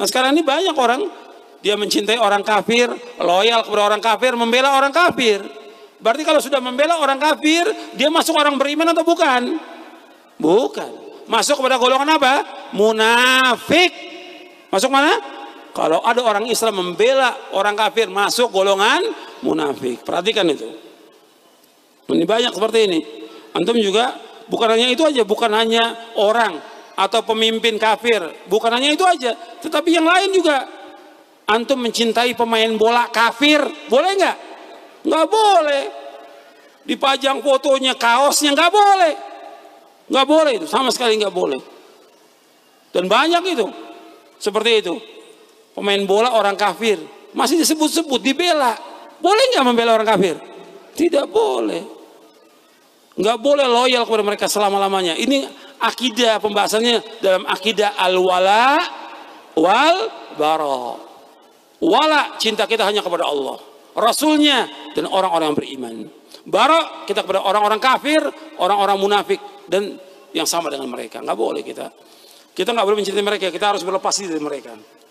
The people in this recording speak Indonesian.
Nah sekarang ini banyak orang dia mencintai orang kafir, loyal kepada orang kafir, membela orang kafir. Berarti kalau sudah membela orang kafir, dia masuk orang beriman atau bukan? Bukan. Masuk kepada golongan apa? Munafik. Masuk mana? Kalau ada orang Islam membela orang kafir, masuk golongan munafik. Perhatikan itu. Ini banyak seperti ini. Antum juga bukan hanya itu aja, bukan hanya orang, atau pemimpin kafir. Bukan hanya itu aja, tetapi yang lain juga. Antum mencintai pemain bola kafir, boleh nggak? Nggak boleh. Dipajang fotonya, kaosnya nggak boleh. Nggak boleh itu, sama sekali nggak boleh. Dan banyak itu, seperti itu. Pemain bola orang kafir, masih disebut-sebut, dibela. Boleh nggak membela orang kafir? Tidak boleh. Nggak boleh loyal kepada mereka selama-lamanya. Ini akidah pembahasannya dalam akidah al-wala wal bara. Wala cinta kita hanya kepada Allah, Rasulnya dan orang-orang yang beriman. Bara kita kepada orang-orang kafir, orang-orang munafik dan yang sama dengan mereka. Nggak boleh kita. Kita nggak boleh mencintai mereka. Kita harus berlepas diri dari mereka.